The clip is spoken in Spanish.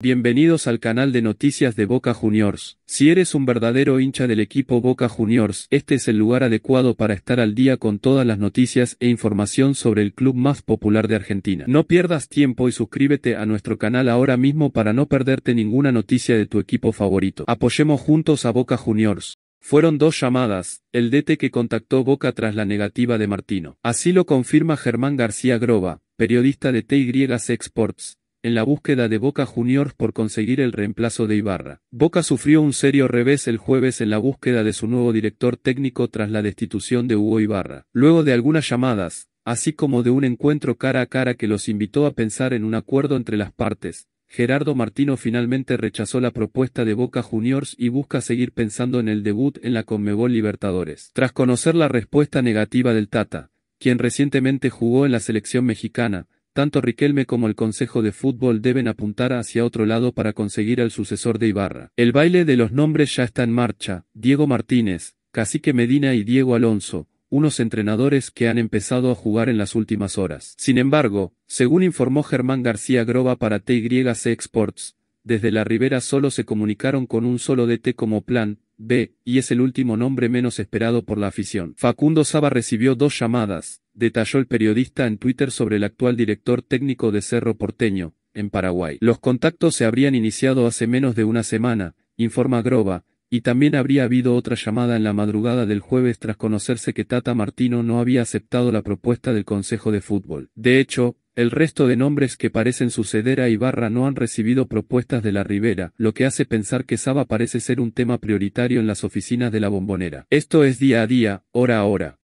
Bienvenidos al canal de noticias de Boca Juniors. Si eres un verdadero hincha del equipo Boca Juniors, este es el lugar adecuado para estar al día con todas las noticias e información sobre el club más popular de Argentina. No pierdas tiempo y suscríbete a nuestro canal ahora mismo para no perderte ninguna noticia de tu equipo favorito. Apoyemos juntos a Boca Juniors. Fueron dos llamadas, el DT que contactó Boca tras la negativa de Martino. Así lo confirma Germán García Groba, periodista de TY Sports, en la búsqueda de Boca Juniors por conseguir el reemplazo de Ibarra. Boca sufrió un serio revés el jueves en la búsqueda de su nuevo director técnico tras la destitución de Hugo Ibarra. Luego de algunas llamadas, así como de un encuentro cara a cara que los invitó a pensar en un acuerdo entre las partes, Gerardo Martino finalmente rechazó la propuesta de Boca Juniors y busca seguir pensando en el debut en la Conmebol Libertadores. Tras conocer la respuesta negativa del Tata, quien recientemente jugó en la selección mexicana, tanto Riquelme como el Consejo de Fútbol deben apuntar hacia otro lado para conseguir al sucesor de Ibarra. El baile de los nombres ya está en marcha, Diego Martínez, Cacique Medina y Diego Alonso, unos entrenadores que han empezado a jugar en las últimas horas. Sin embargo, según informó Germán García Groba para TYC Sports, desde la Ribera solo se comunicaron con un solo DT como plan, B, y es el último nombre menos esperado por la afición. Facundo Saba recibió dos llamadas, detalló el periodista en Twitter sobre el actual director técnico de Cerro Porteño, en Paraguay. Los contactos se habrían iniciado hace menos de una semana, informa Groba, y también habría habido otra llamada en la madrugada del jueves tras conocerse que Tata Martino no había aceptado la propuesta del Consejo de Fútbol. De hecho, el resto de nombres que parecen suceder a Ibarra no han recibido propuestas de la Ribera, lo que hace pensar que Saba parece ser un tema prioritario en las oficinas de la bombonera. Esto es día a día, hora a hora.